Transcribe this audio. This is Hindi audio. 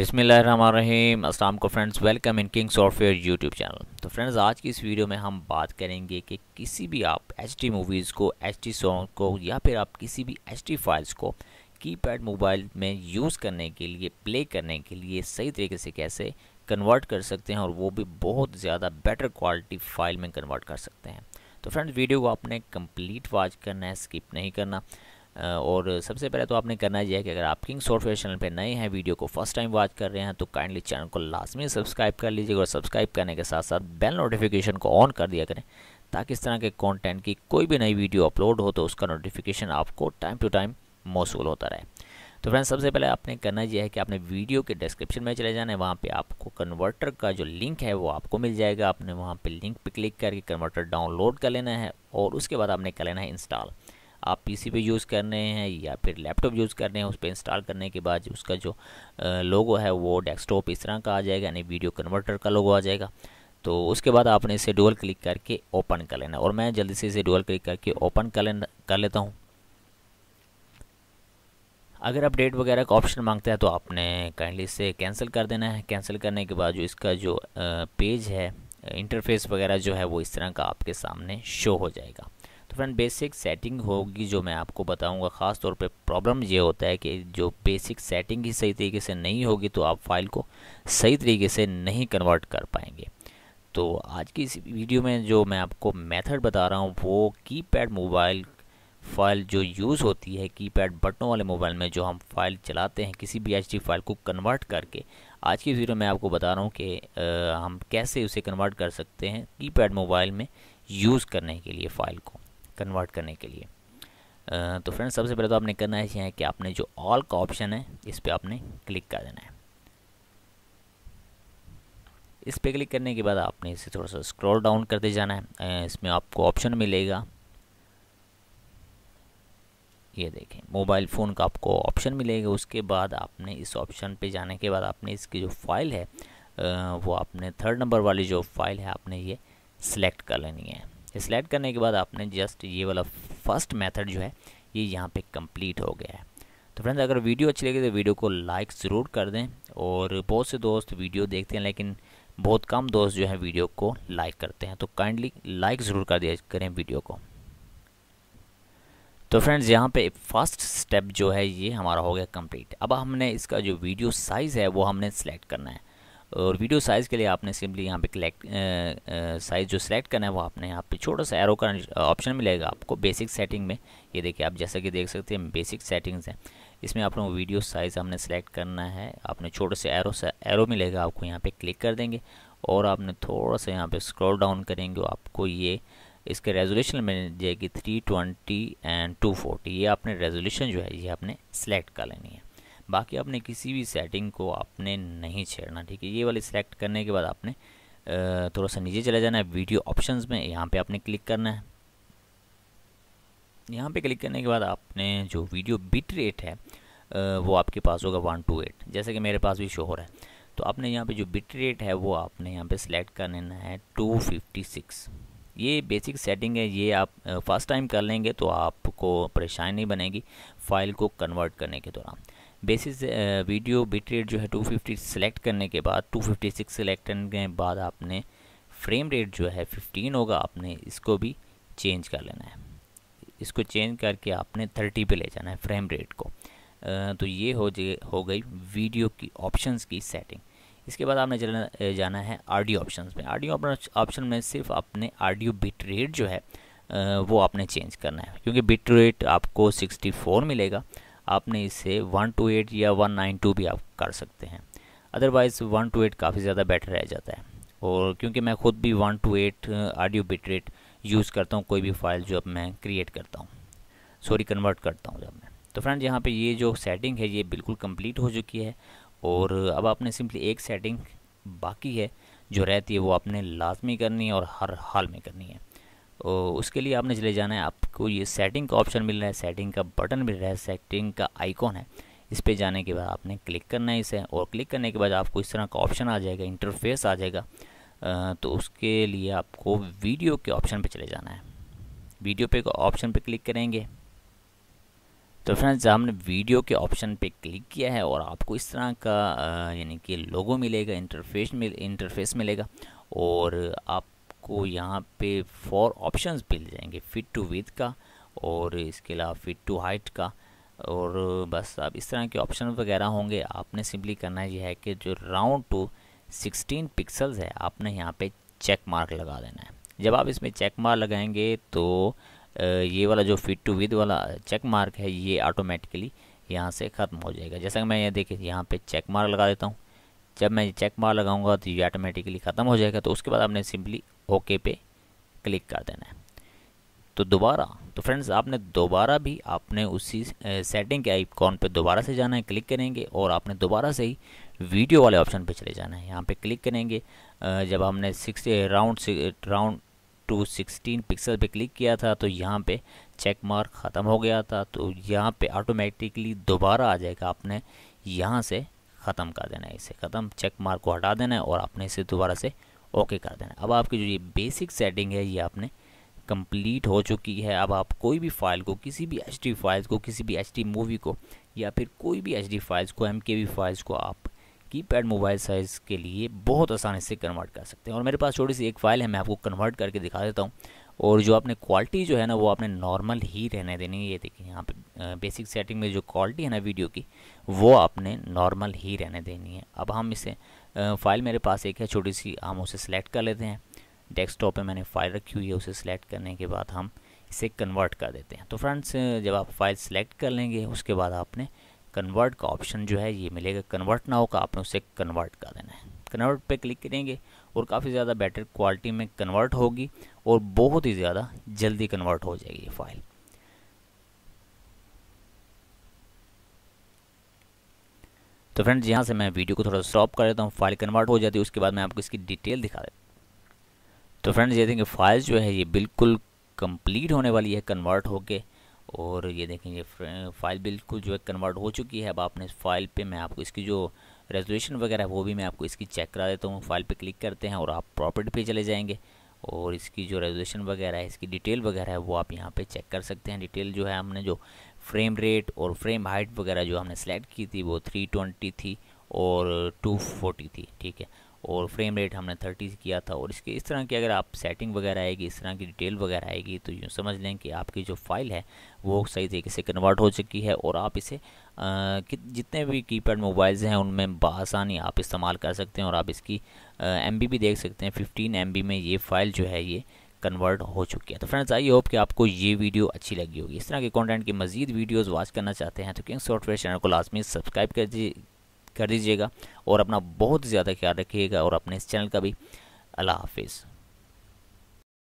बिसमीम अस्सलाम को friends welcome in king software YouTube channel तो फ्रेंड्स आज की इस वीडियो में हम बात करेंगे कि किसी भी आप एच मूवीज़ को एच सॉन्ग को या फिर आप किसी भी एच फाइल्स को कीपैड मोबाइल में यूज़ करने के लिए प्ले करने के लिए सही तरीके से कैसे कन्वर्ट कर सकते हैं और वो भी बहुत ज़्यादा बेटर क्वालिटी फाइल में कन्वर्ट कर सकते हैं तो फ्रेंड्स वीडियो को आपने कम्प्लीट वॉच करना है स्किप नहीं करना और सबसे पहले तो आपने करना यह है कि अगर आप किंग सॉफ्टवेयर चैनल पर नए हैं वीडियो को फर्स्ट टाइम वॉच कर रहे हैं तो काइंडली चैनल को लाजमी सब्सक्राइब कर लीजिएगा और सब्सक्राइब करने के साथ साथ बेल नोटिफिकेशन को ऑन कर दिया करें ताकि इस तरह के कॉन्टेंट की कोई भी नई वीडियो अपलोड हो तो उसका नोटिफिकेशन आपको टाइम टू टाइम मौसू होता रहे तो फ्रेंड्स सबसे पहले आपने करना यह है कि आपने वीडियो के डिस्क्रिप्शन में चले जाना है वहाँ पे आपको कन्वर्टर का जो लिंक है वो आपको मिल जाएगा आपने वहाँ पे लिंक पे क्लिक करके कन्वर्टर डाउनलोड कर लेना है और उसके बाद आपने कर लेना है इंस्टॉल आप पीसी पे यूज़ कर रहे हैं या फिर लैपटॉप यूज़ कर रहे हैं उस पर इंस्टॉल करने के बाद उसका जो लोगो है वो डेस्कटॉप इस तरह का आ जाएगा यानी वीडियो कन्वर्टर का लोगो आ जाएगा तो उसके बाद आपने इसे डुअल क्लिक करके ओपन कर लेना और मैं जल्दी से इसे डुअल क्लिक करके ओपन कर लेना कर लेता हूँ अगर आप डेट वगैरह का ऑप्शन मांगता है तो आपने काइंडली इसे कैंसिल कर देना है कैंसिल करने के बाद जो इसका जो पेज है इंटरफेस वगैरह जो है वो इस तरह का आपके सामने शो हो जाएगा तो फ्रेंड बेसिक सेटिंग होगी जो मैं आपको बताऊंगा ख़ास तौर पे प्रॉब्लम ये होता है कि जो बेसिक सेटिंग ही सही तरीके से नहीं होगी तो आप फाइल को सही तरीके से नहीं कन्वर्ट कर पाएंगे तो आज की इस वीडियो में जो मैं आपको मेथड बता रहा हूँ वो कीपैड मोबाइल फाइल जो यूज़ होती है कीपैड बटनों वाले मोबाइल में जो हम फाइल चलाते हैं किसी भी एच फाइल को कन्वर्ट करके आज की वीडियो में आपको बता रहा हूँ कि आ, हम कैसे उसे कन्वर्ट कर सकते हैं कीपैड मोबाइल में यूज़ करने के लिए फ़ाइल को कन्वर्ट करने के लिए तो फ्रेंड्स सबसे पहले तो आपने करना है यह है कि आपने जो ऑल का ऑप्शन है इस पर आपने क्लिक कर देना है इस पर क्लिक करने के बाद आपने इसे थोड़ा सा स्क्रॉल डाउन करते जाना है इसमें आपको ऑप्शन मिलेगा ये देखें मोबाइल फ़ोन का आपको ऑप्शन मिलेगा उसके बाद आपने इस ऑप्शन पे जाने के बाद आपने इसकी जो फाइल है वो आपने थर्ड नंबर वाली जो फाइल है आपने ये सिलेक्ट कर लेनी है सिलेक्ट करने के बाद आपने जस्ट ये वाला फर्स्ट मेथड जो है ये यहाँ पे कंप्लीट हो गया है तो फ्रेंड्स अगर वीडियो अच्छी लगी तो वीडियो को लाइक ज़रूर कर दें और बहुत से दोस्त वीडियो देखते हैं लेकिन बहुत कम दोस्त जो है वीडियो को लाइक करते हैं तो काइंडली लाइक ज़रूर कर दिया करें वीडियो को तो फ्रेंड्स यहाँ पे फर्स्ट स्टेप जो है ये हमारा हो गया कंप्लीट अब हमने इसका जो वीडियो साइज़ है वो हमने सेलेक्ट करना है और वीडियो साइज़ के लिए आपने सिंपली यहाँ पे कलेक्ट साइज़ जो सिलेक्ट करना है वो आपने यहाँ पे छोटा सा एरो का ऑप्शन मिलेगा आपको बेसिक सेटिंग में ये देखिए आप जैसा कि देख सकते हैं बेसिक सेटिंग्स हैं इसमें आपने वीडियो साइज़ हमने सेलेक्ट करना है आपने छोटे से एरो से एरो मिलेगा आपको यहाँ पर क्लिक कर देंगे और आपने थोड़ा सा यहाँ पर स्क्रॉल डाउन करेंगे आपको ये इसके रेजोल्यूशन मिल जाएगी three twenty and two forty ये आपने रेजोल्यूशन जो है ये आपने सेलेक्ट कर लेनी है बाकी आपने किसी भी सेटिंग को आपने नहीं छेड़ना ठीक है ये वाली सेलेक्ट करने के बाद आपने थोड़ा सा नीचे चले जाना है वीडियो ऑप्शंस में यहाँ पे आपने क्लिक करना है यहाँ पे क्लिक करने के बाद आपने जो वीडियो बिट रेट है वो आपके पास होगा वन टू एट जैसे कि मेरे पास भी शोहर है तो आपने यहाँ पे जो बिट रेट है वो आपने यहाँ पे सिलेक्ट कर लेना है टू फिफ्टी सिक्स ये बेसिक सेटिंग है ये आप फर्स्ट टाइम कर लेंगे तो आपको परेशानी नहीं बनेगी फ़ाइल को कन्वर्ट करने के दौरान बेसिस वीडियो बिट रेट जो है 250 सेलेक्ट करने के बाद 256 सेलेक्ट करने के बाद आपने फ्रेम रेट जो है 15 होगा आपने इसको भी चेंज कर लेना है इसको चेंज करके आपने 30 पे ले जाना है फ्रेम रेट को तो ये हो हो गई वीडियो की ऑप्शन की सेटिंग इसके बाद आपने चलना जाना है आर ऑप्शन में आर ऑप्शन में सिर्फ अपने आर बिट रेट जो है वो आपने चेंज करना है क्योंकि बिट रेट आपको 64 मिलेगा आपने इसे वन टू एट या वन नाइन टू भी आप कर सकते हैं अदरवाइज़ वन टू एट काफ़ी ज़्यादा बेटर रह जाता है और क्योंकि मैं खुद भी one two eight audio bitrate use करता हूँ कोई भी फाइल जो अब मैं क्रिएट करता हूँ सॉरी कन्वर्ट करता हूँ जब मैं तो फ्रेंड यहाँ पे ये जो सेटिंग है ये बिल्कुल कंप्लीट हो चुकी है और अब आपने सिंपली एक सेटिंग बाकी है जो रहती है वो आपने लाजमी करनी है और हर हाल में करनी है उसके लिए आपने चले जाना है आपको ये सेटिंग का ऑप्शन मिल रहा है सेटिंग का बटन मिल रहा है सेटिंग का आइकॉन है इस पर जाने के बाद आपने क्लिक करना है इसे और क्लिक करने के बाद आपको इस तरह का ऑप्शन आ जाएगा इंटरफेस आ जाएगा तो उसके लिए आपको वीडियो के ऑप्शन पे चले जाना है वीडियो पे ऑप्शन पे क्लिक करेंगे तो फ्रेंड्स हमने वीडियो के ऑप्शन पे क्लिक किया है और आपको इस तरह का यानी कि लोगो मिलेगा इंटरफेस मिल इंटरफेस मिलेगा और आप आपको यहाँ पे फोर ऑप्शंस मिल जाएंगे फिट टू विथ का और इसके अलावा फिट टू हाइट का और बस अब इस तरह के ऑप्शन वगैरह होंगे आपने सिंपली करना यह है कि जो राउंड टू सिक्सटीन पिक्सल्स है आपने यहाँ पे चेक मार्क लगा देना है जब आप इसमें चेक मार्क लगाएंगे तो ये वाला जो फिट टू विद वाला चेक मार्क है ये ऑटोमेटिकली यहाँ से ख़त्म हो जाएगा जैसा कि मैं ये देखिए यहाँ पे चेक मार्क लगा देता हूँ जब मैं चेक मार लगाऊंगा तो ये ऑटोमेटिकली ख़त्म हो जाएगा तो उसके बाद आपने सिंपली ओके पे क्लिक कर देना है तो दोबारा तो फ्रेंड्स आपने दोबारा भी आपने उसी सेटिंग के आइकॉन पे दोबारा से जाना है क्लिक करेंगे और आपने दोबारा से ही वीडियो वाले ऑप्शन पे चले जाना है यहाँ पे क्लिक करेंगे जब हमने six round round to sixteen pixel पे क्लिक किया था तो यहाँ पे चेक मार्क ख़त्म हो गया था तो यहाँ पे ऑटोमेटिकली दोबारा आ जाएगा आपने यहाँ से ख़त्म कर देना है इसे ख़त्म चेक मार्क को हटा देना है और आपने इसे दोबारा से ओके कर देना है अब आपकी जो ये बेसिक सेटिंग है ये आपने कंप्लीट हो चुकी है अब आप कोई भी फ़ाइल को किसी भी एच फाइल्स को किसी भी एच मूवी को या फिर कोई भी एच फाइल्स को एम फाइल्स को आप कीपैड मोबाइल साइज़ के लिए बहुत आसानी से कन्वर्ट कर सकते हैं और मेरे पास छोटी सी एक फ़ाइल है मैं आपको कन्वर्ट करके दिखा देता हूँ और जो आपने क्वालिटी जो है ना वो आपने नॉर्मल ही रहने देनी है ये देखिए यहाँ पे बेसिक सेटिंग में जो क्वालिटी है ना वीडियो की वो आपने नॉर्मल ही रहने देनी है अब हम इसे फ़ाइल मेरे पास एक है छोटी सी हम उसे सेलेक्ट कर लेते हैं डेस्कटॉप पे मैंने फ़ाइल रखी हुई है उसे सेलेक्ट करने के बाद हम इसे कन्वर्ट कर देते हैं तो फ्रेंड्स जब आप फाइल सेलेक्ट कर लेंगे उसके बाद आपने कन्वर्ट का ऑप्शन जो है ये मिलेगा कन्वर्ट ना होगा आपने उसे कन्वर्ट कर देना है कन्वर्ट पे क्लिक करेंगे और काफ़ी ज़्यादा बेटर क्वालिटी में कन्वर्ट होगी और बहुत ही ज़्यादा जल्दी कन्वर्ट हो जाएगी ये फाइल तो फ्रेंड्स यहाँ से मैं वीडियो को थोड़ा स्टॉप कर देता हूँ फाइल कन्वर्ट हो जाती है उसके बाद मैं आपको इसकी डिटेल दिखा देता तो फ्रेंड्स ये देखेंगे फाइल जो है ये बिल्कुल कंप्लीट होने वाली है कन्वर्ट होके और ये देखेंगे फाइल बिल्कुल जो है कन्वर्ट हो चुकी है अब आपने फाइल पे मैं आपको इसकी जो रेजोल्यूशन वगैरह वो भी मैं आपको इसकी चेक करा देता हूँ फाइल पर क्लिक करते हैं और आप प्रॉपर्टी पे चले जाएँगे और इसकी जो रेजोल्यूशन वगैरह है इसकी डिटेल वगैरह है वो आप यहाँ पे चेक कर सकते हैं डिटेल जो है हमने जो फ्रेम रेट और फ्रेम हाइट वगैरह जो हमने सेलेक्ट की थी वो 320 थी और 240 थी ठीक है और फ्रेम रेट हमने थर्टी किया था और इसके इस तरह की अगर आप सेटिंग वगैरह आएगी इस तरह की डिटेल वगैरह आएगी तो यूँ समझ लें कि आपकी जो फाइल है वो सही तरीके से कन्वर्ट हो चुकी है और आप इसे आ, जितने भी कीपैड मोबाइल्स हैं उनमें बसानी आप इस्तेमाल कर सकते हैं और आप इसकी एम भी देख सकते हैं फिफ्टीन एम में ये फ़ाइल जो है ये कन्वर्ट हो चुकी है तो फ्रेंड्स आई होप कि आपको ये वीडियो अच्छी लगी होगी इस तरह के कंटेंट की मजीद वीडियोस वॉच करना चाहते हैं तो किंग सॉफ्टवेयर चैनल को लाजमी सब्सक्राइब कर कर दीजिएगा और अपना बहुत ज़्यादा ख्याल रखिएगा और अपने इस चैनल का भी अल्लाह हाफिज़